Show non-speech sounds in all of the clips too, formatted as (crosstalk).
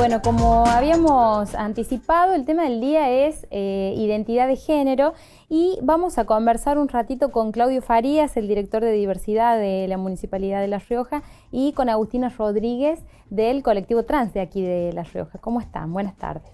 Bueno, como habíamos anticipado, el tema del día es eh, identidad de género y vamos a conversar un ratito con Claudio Farías, el director de diversidad de la Municipalidad de La Rioja, y con Agustina Rodríguez del colectivo trans de aquí de La Rioja. ¿Cómo están? Buenas tardes.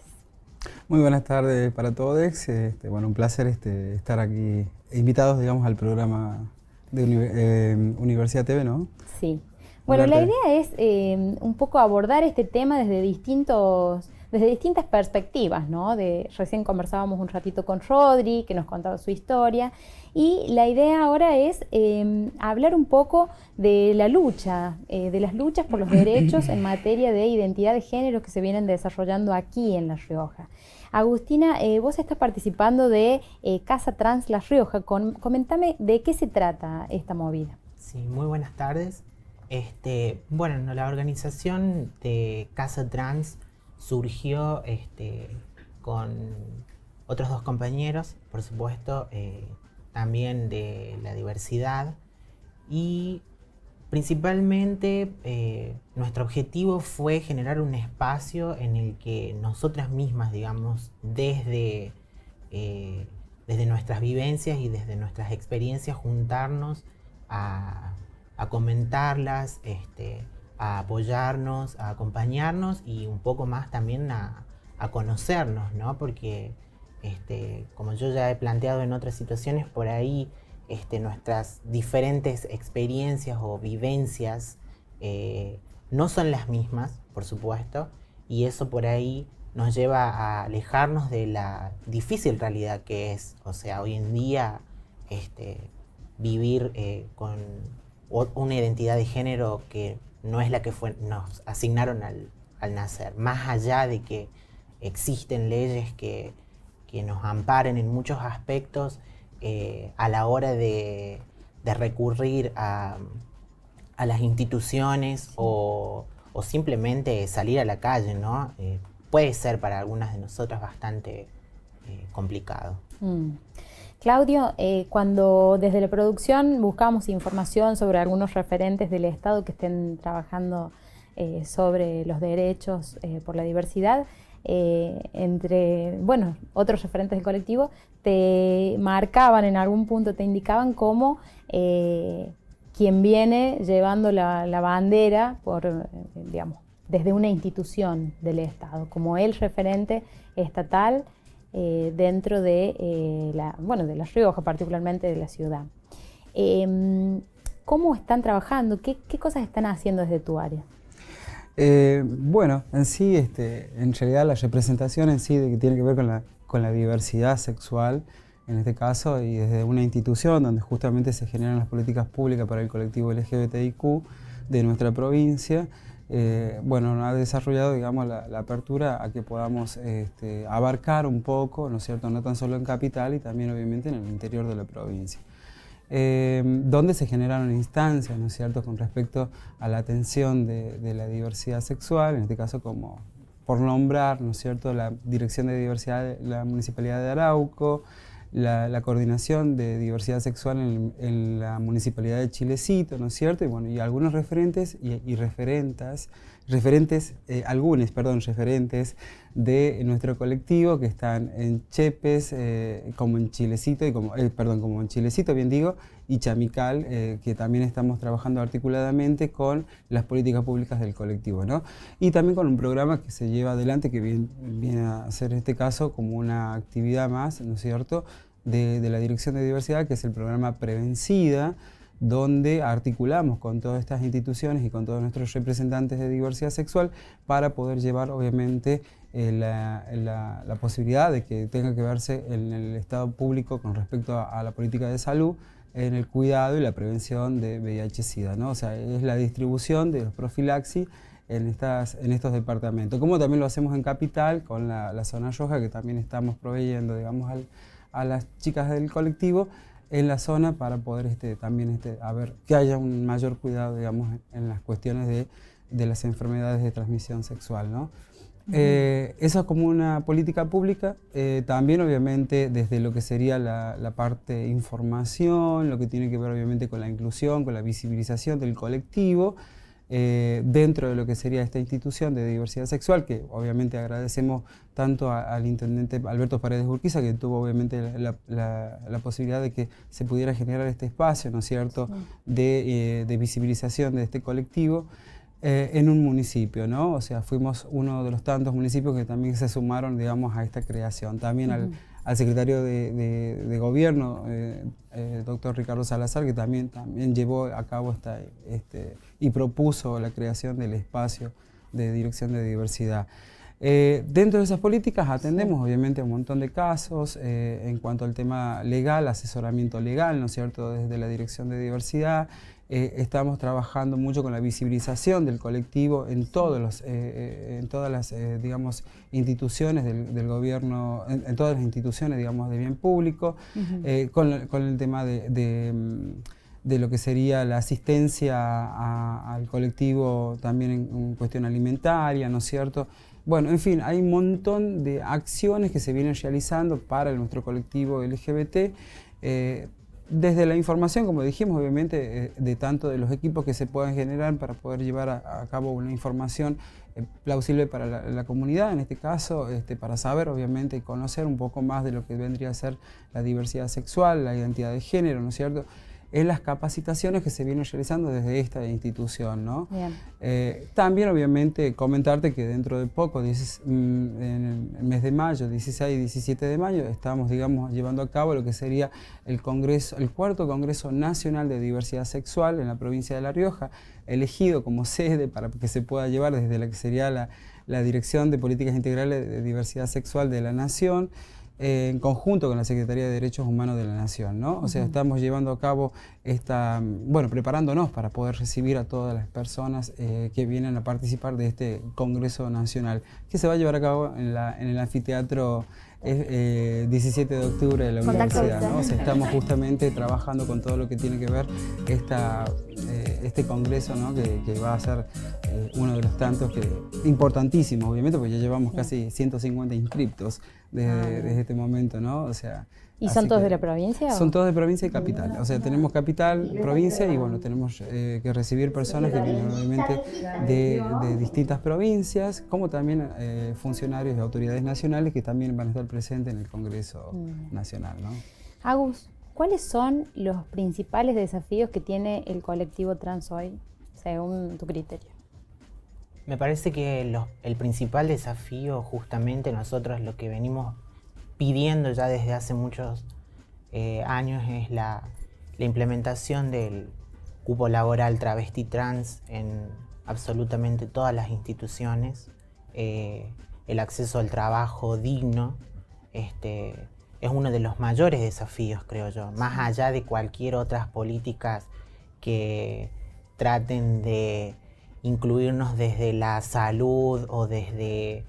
Muy buenas tardes para todos. Este, bueno, un placer este, estar aquí invitados, digamos, al programa de eh, Universidad TV, ¿no? Sí. Bueno, la idea es eh, un poco abordar este tema desde distintos desde distintas perspectivas, ¿no? De, recién conversábamos un ratito con Rodri, que nos contaba su historia, y la idea ahora es em, hablar un poco de la lucha, eh, de las luchas por los derechos en (laughs) materia de identidad de género que se vienen desarrollando aquí en La Rioja. Agustina, eh, vos estás participando de Casa Trans La Rioja. Con, comentame de qué se trata esta movida. Sí, muy buenas tardes. Este, bueno, la organización de Casa Trans surgió este, con otros dos compañeros, por supuesto, eh, también de la diversidad. Y principalmente eh, nuestro objetivo fue generar un espacio en el que nosotras mismas, digamos, desde, eh, desde nuestras vivencias y desde nuestras experiencias, juntarnos a a comentarlas, este, a apoyarnos, a acompañarnos y un poco más también a, conocernos, ¿no? Porque, este, como yo ya he planteado en otras situaciones, por ahí este, nuestras diferentes experiencias o vivencias eh, no son las mismas, por supuesto, y eso por ahí nos lleva a alejarnos de la difícil realidad que es, o sea, hoy en día este, vivir eh, con una identidad de género que no es la que nos asignaron al, nacer, más allá de que existen leyes que, nos amparen en muchos aspectos eh, a la hora de, recurrir a, las instituciones o, simplemente salir a la calle, ¿no? Eh, puede ser para algunas de nosotras bastante eh, complicado. Mm. Claudio, eh, cuando desde la producción buscamos información sobre algunos referentes del Estado que estén trabajando eh, sobre los derechos eh, por la diversidad, entre, bueno, otros referentes del colectivo, te marcaban en algún punto, te indicaban cómo quien viene llevando la, bandera por, desde una institución del Estado, como el referente estatal eh, dentro de, eh, la, bueno, de La Rioja, particularmente de la ciudad. Em, ¿Cómo están trabajando? ¿Qué, cosas están haciendo desde tu área? Eh, bueno, en sí, este, en realidad la representación en sí de que tiene que ver con la, con la diversidad sexual, en este caso, y desde una institución donde justamente se generan las políticas públicas para el colectivo LGBTIQ de nuestra provincia, eh, bueno, ha desarrollado, digamos, la, apertura a que podamos este, abarcar un poco, ¿no cierto?, no tan solo en capital y también obviamente en el interior de la provincia. Eh, donde se generaron instancias, ¿no es cierto?, con respecto a la atención de, la diversidad sexual, en este caso como por nombrar, ¿no es cierto?, la Dirección de Diversidad de la Municipalidad de Arauco, la, coordinación de diversidad sexual en, la municipalidad de Chilecito, ¿no es cierto? Y bueno, y algunos referentes y, referentas, referentes, eh, algunos, perdón, referentes de nuestro colectivo que están en Chepes, eh, como en Chilecito, y como, eh, perdón, como en Chilecito, bien digo, y Chamical, eh, que también estamos trabajando articuladamente con las políticas públicas del colectivo. ¿no? Y también con un programa que se lleva adelante, que viene, a ser en este caso como una actividad más, ¿no es cierto?, de, la Dirección de Diversidad, que es el programa Prevencida, donde articulamos con todas estas instituciones y con todos nuestros representantes de diversidad sexual para poder llevar, obviamente, eh, la, posibilidad de que tenga que verse en el Estado público con respecto a la política de salud en el cuidado y la prevención de VIH-Sida, ¿no? O sea, es la distribución de los profilaxis en, estas, en estos departamentos, como también lo hacemos en Capital con la, zona roja, que también estamos proveyendo, digamos, a las chicas del colectivo en la zona para poder este, también este, a ver, que haya un mayor cuidado, digamos, en, las cuestiones de, de, las enfermedades de transmisión sexual, ¿no? Eh, esa es como una política pública. Eh, también, obviamente, desde lo que sería la, parte información, lo que tiene que ver, obviamente, con la inclusión, con la visibilización del colectivo, eh, dentro de lo que sería esta institución de diversidad sexual, que obviamente agradecemos tanto al intendente Alberto Paredes Urquiza, que tuvo obviamente la, posibilidad de que se pudiera generar este espacio, ¿no es cierto?, de visibilización de este colectivo. Eh, en un municipio, ¿no? O sea, fuimos uno de los tantos municipios que también se sumaron, digamos, a esta creación. También al, secretario de, gobierno, eh, eh, doctor Ricardo Salazar, que también, también llevó a cabo este, y propuso la creación del espacio de dirección de diversidad. dentro de esas políticas atendemos obviamente un montón de casos en cuanto al tema legal, asesoramiento legal, ¿no es cierto?, desde la Dirección de Diversidad, eh, estamos trabajando mucho con la visibilización del colectivo en, todos eh, eh, en todas las digamos, instituciones del, gobierno, en, todas las instituciones digamos, de bien público, con, el tema mm, de, lo que sería la asistencia al colectivo también en, cuestión alimentaria, ¿no es cierto? Bueno, en fin, hay un montón de acciones que se vienen realizando para nuestro colectivo LGBT. Desde la información, como dijimos, obviamente, eh, de tanto de los equipos que se puedan generar para poder llevar a, cabo una información eh, plausible para la, comunidad, en este caso, este, para saber, obviamente, conocer un poco más de lo que vendría a ser la diversidad sexual, la identidad de género, ¿no es cierto? en las capacitaciones que se vienen realizando desde esta institución. ¿no? Eh, también, obviamente, comentarte que dentro de poco, mm, en el mes de mayo, 16 y 17 de mayo, estamos, digamos, llevando a cabo lo que sería el, congreso, el cuarto Congreso Nacional de Diversidad Sexual en la provincia de La Rioja, elegido como sede para que se pueda llevar desde la que sería la, la Dirección de Políticas Integrales de Diversidad Sexual de la Nación en conjunto con la Secretaría de Derechos Humanos de la Nación, ¿no? O sea, estamos llevando a cabo esta, bueno, preparándonos para poder recibir a todas las personas eh, que vienen a participar de este Congreso Nacional, que se va a llevar a cabo en, la, en el anfiteatro 17 eh, eh, de octubre de la universidad, estamos justamente trabajando con todo lo que tiene que ver esta, este Congreso, Que, va a ser uno de los tantos que, importantísimo obviamente, porque ya llevamos casi 150 inscriptos desde, ah, este momento, ¿no? O sea... ¿Y son todos de la provincia? Son todos de provincia y capital. O sea, tenemos capital, provincia y bueno, tenemos eh, que recibir personas que vienen de, distintas provincias, como también eh, funcionarios de autoridades nacionales que también van a estar presentes en el Congreso mm. Nacional. ¿no? Agus, ¿cuáles son los principales desafíos que tiene el colectivo trans hoy, según tu criterio? Me parece que el principal desafío justamente nosotros lo que venimos pidiendo ya desde hace muchos eh, años es la, implementación del cupo laboral travesti trans en absolutamente todas las instituciones, eh, el acceso al trabajo digno, este, es uno de los mayores desafíos, creo yo, más allá de cualquier otras políticas que traten de incluirnos desde la salud o desde,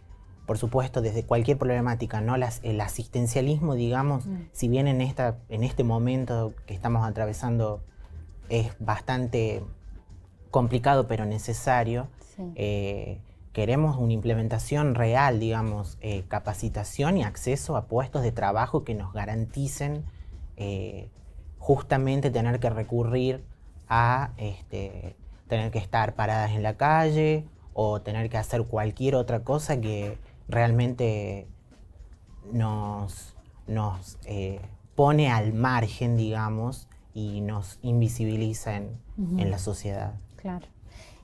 por supuesto, desde cualquier problemática, ¿no? el asistencialismo, digamos, mm. si bien en, esta, en este momento que estamos atravesando es bastante complicado pero necesario, eh, queremos una implementación real, digamos, eh, capacitación y acceso a puestos de trabajo que nos garanticen eh, justamente tener que recurrir a este, tener que estar paradas en la calle o tener que hacer cualquier otra cosa que realmente nos, eh, pone al margen, digamos, y nos invisibiliza en, la sociedad. Claro.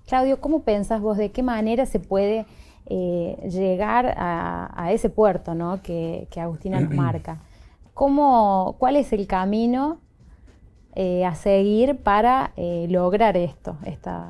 Claudio, ¿cómo pensás vos de qué manera se puede eh, llegar a, ese puerto que, Agustina nos (clears throat) marca? ¿Cuál es el camino eh, a seguir para eh, lograr esto, esta,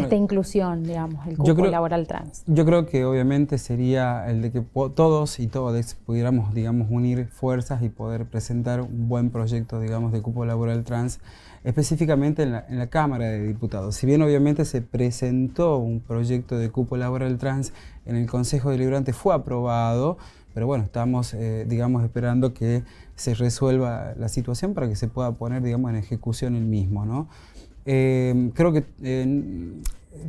esta inclusión, digamos, el cupo laboral trans? Yo creo que obviamente sería el de que todos y todas pudiéramos, digamos, unir fuerzas y poder presentar un buen proyecto, digamos, de cupo laboral trans, específicamente en la, en la Cámara de Diputados. Si bien obviamente se presentó un proyecto de cupo laboral trans en el Consejo Deliberante, fue aprobado, pero bueno, estamos, eh, digamos, esperando que se resuelva la situación para que se pueda poner, digamos, en ejecución el mismo, ¿no? Em, creo que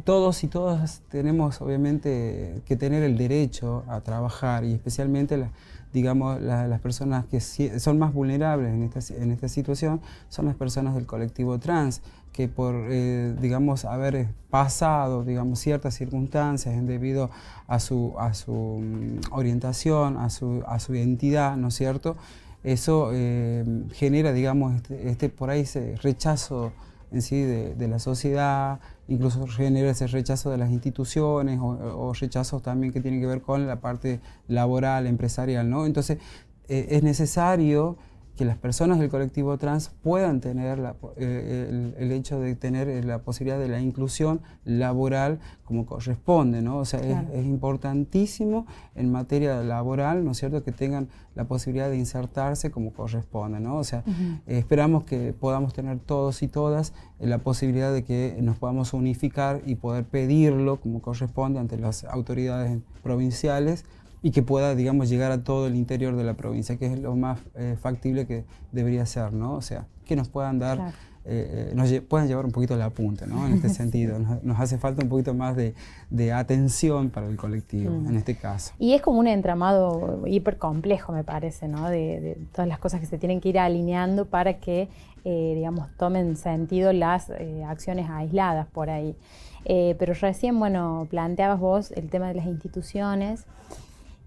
todos y todas tenemos, obviamente, que tener el derecho a trabajar y especialmente la, digamos, las personas que son más vulnerables en esta, situación son las personas del colectivo trans, que por, eh, digamos, haber pasado, digamos, ciertas circunstancias debido a su, a su mm, orientación, a su, a su identidad, ¿no es cierto? Eso eh, genera, digamos, este, este por ahí ese rechazo en sí de, la sociedad, incluso genera ese rechazo de las instituciones o, rechazos también que tienen que ver con la parte laboral, empresarial, ¿no? Entonces, eh, es necesario que las personas del colectivo trans puedan tener eh, el, hecho de tener eh, la posibilidad de la inclusión laboral como corresponde, ¿no? sea, es, importantísimo en materia laboral, ¿no es cierto?, que tengan la posibilidad de insertarse como corresponde, O sea, esperamos que podamos tener todos y todas eh, la posibilidad de que nos podamos unificar y poder pedirlo como corresponde ante las autoridades provinciales y que pueda, digamos, llegar a todo el interior de la provincia, que es lo más eh, factible que debería ser, ¿no? O sea, que nos puedan dar, eh, eh, nos puedan llevar un poquito la punta, ¿no? En este (laughs) sentido, nos, hace falta un poquito más de, atención para el colectivo, mm. en este caso. Y es como un entramado hiper complejo, me parece, ¿no? De, todas las cosas que se tienen que ir alineando para que, digamos, tomen sentido las acciones aisladas por ahí. pero recién, bueno, planteabas vos el tema de las instituciones.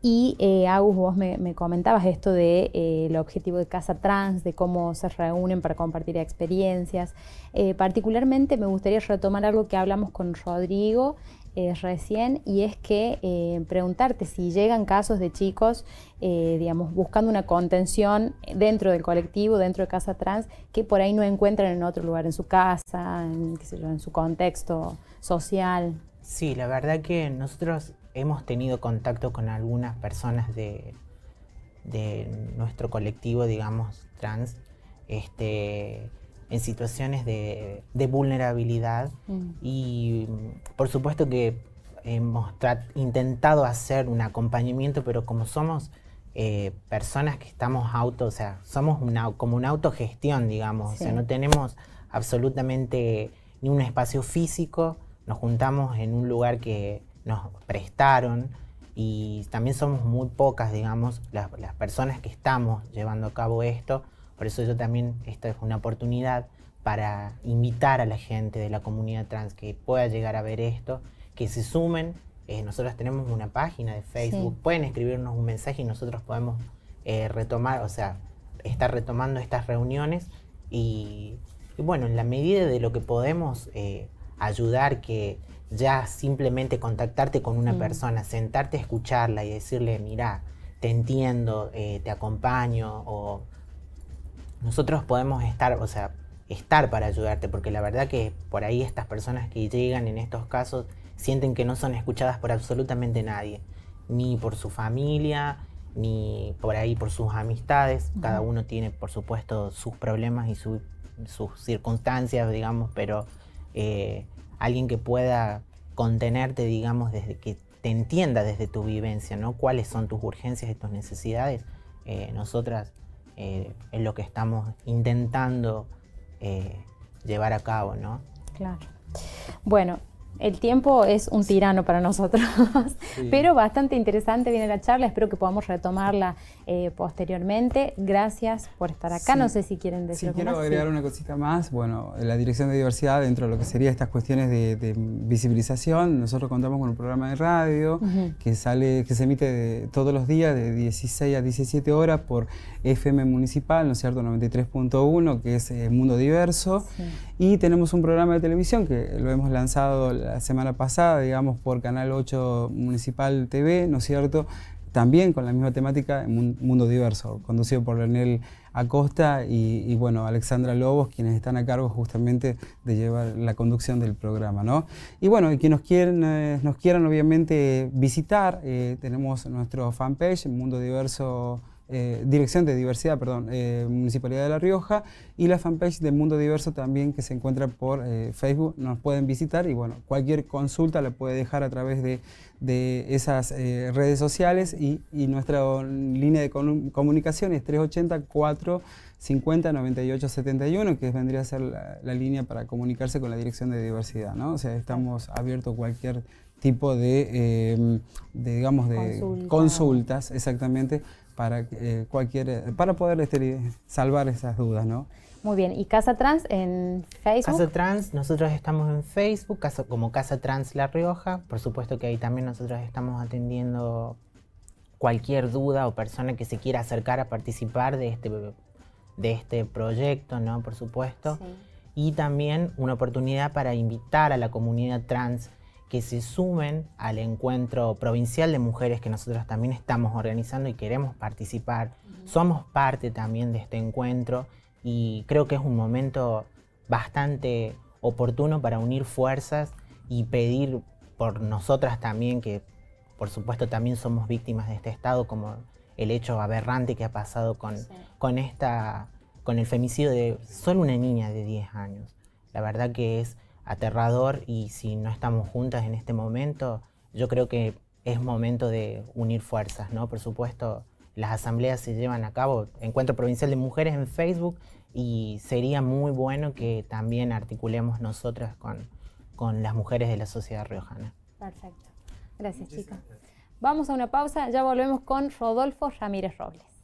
Y eh, Agus, vos me, comentabas esto de eh, objetivo de Casa Trans, de cómo se reúnen para compartir experiencias. Eh, particularmente me gustaría retomar algo que hablamos con Rodrigo recién y es que preguntarte si llegan casos de chicos, digamos, buscando una contención dentro del colectivo, dentro de Casa Trans, que por ahí no encuentran en otro lugar, en su casa, en, en su contexto social. Sí, la verdad que nosotros hemos tenido contacto con algunas personas de, nuestro colectivo, digamos, trans, este, en situaciones de, de vulnerabilidad mm. y por supuesto que hemos intentado hacer un acompañamiento, pero como somos eh, personas que estamos auto, o sea, somos una, como una autogestión, digamos, o sea, no tenemos absolutamente ni un espacio físico, nos juntamos en un lugar que nos prestaron y también somos muy pocas, digamos, las, personas que estamos llevando a cabo esto. Por eso yo también, esta es una oportunidad para invitar a la gente de la comunidad trans que pueda llegar a ver esto, que se sumen. Eh, nosotros tenemos una página de Facebook, pueden escribirnos un mensaje y nosotros podemos eh, retomar, o sea, estar retomando estas reuniones y, bueno, en la medida de lo que podemos eh, ayudar que ya simplemente contactarte con una mm. persona, sentarte a escucharla y decirle, mira, te entiendo, eh, te acompaño, o nosotros podemos estar, o sea, estar para ayudarte, porque la verdad que por ahí estas personas que llegan en estos casos sienten que no son escuchadas por absolutamente nadie, ni por su familia, ni por ahí por sus amistades, cada uno tiene por supuesto sus problemas y sus circunstancias, digamos, pero... Eh, alguien que pueda contenerte, digamos, desde que te entienda desde tu vivencia, ¿no? Cuáles son tus urgencias y tus necesidades. Eh, nosotras eh, es lo que estamos intentando eh, llevar a cabo, ¿no? Claro. Bueno, el tiempo es un tirano para nosotros, (laughs) pero bastante interesante viene la charla, espero que podamos retomarla eh, posteriormente. Gracias por estar acá, no sé si quieren decir Si quiero agregar una cosita más, bueno, la Dirección de Diversidad dentro de lo que serían estas cuestiones de, visibilización, nosotros contamos con un programa de radio que sale, que se emite todos los días de 16 a 17 horas por FM Municipal, ¿no es cierto?, 93.1, que es eh, Mundo Diverso, y tenemos un programa de televisión que lo hemos lanzado la semana pasada, digamos, por Canal 8 Municipal TV, ¿no es cierto? También con la misma temática, Mundo Diverso, conducido por Leonel Acosta y, bueno, Alexandra Lobos, quienes están a cargo justamente de llevar la conducción del programa, ¿no? Y bueno, y que nos quieran, eh, nos quieran obviamente visitar, eh, tenemos nuestro fanpage, Mundo Diverso eh, Dirección de Diversidad, perdón, eh, Municipalidad de La Rioja y la fanpage de Mundo Diverso también que se encuentra por eh, Facebook. Nos pueden visitar y bueno, cualquier consulta la puede dejar a través de, esas redes sociales y, nuestra línea de comunicación es 384 50 98 71, que vendría a ser la, línea para comunicarse con la Dirección de Diversidad, ¿no? O sea, estamos abiertos a cualquier tipo de, digamos, de consultas, exactamente, para, eh, cualquier, para poder este, salvar esas dudas, ¿no? Muy bien, ¿y Casa Trans en Facebook? Casa Trans, nosotros estamos en Facebook como Casa Trans La Rioja. Por supuesto que ahí también nosotros estamos atendiendo cualquier duda o persona que se quiera acercar a participar de este, de este proyecto, ¿no? Por supuesto. Y también una oportunidad para invitar a la comunidad trans que se sumen al encuentro provincial de mujeres que nosotros también estamos organizando y queremos participar. Somos parte también de este encuentro y creo que es un momento bastante oportuno para unir fuerzas y pedir por nosotras también, que por supuesto también somos víctimas de este Estado, como el hecho aberrante que ha pasado con, con, esta, con el femicidio de solo una niña de 10 años. La verdad que es aterrador y si no estamos juntas en este momento, yo creo que es momento de unir fuerzas, ¿no? Por supuesto, las asambleas se llevan a cabo, Encuentro Provincial de Mujeres en Facebook y sería muy bueno que también articulemos nosotras con, con las mujeres de la sociedad riojana. Perfecto. Gracias, chicas. Vamos a una pausa, ya volvemos con Rodolfo Ramírez Robles.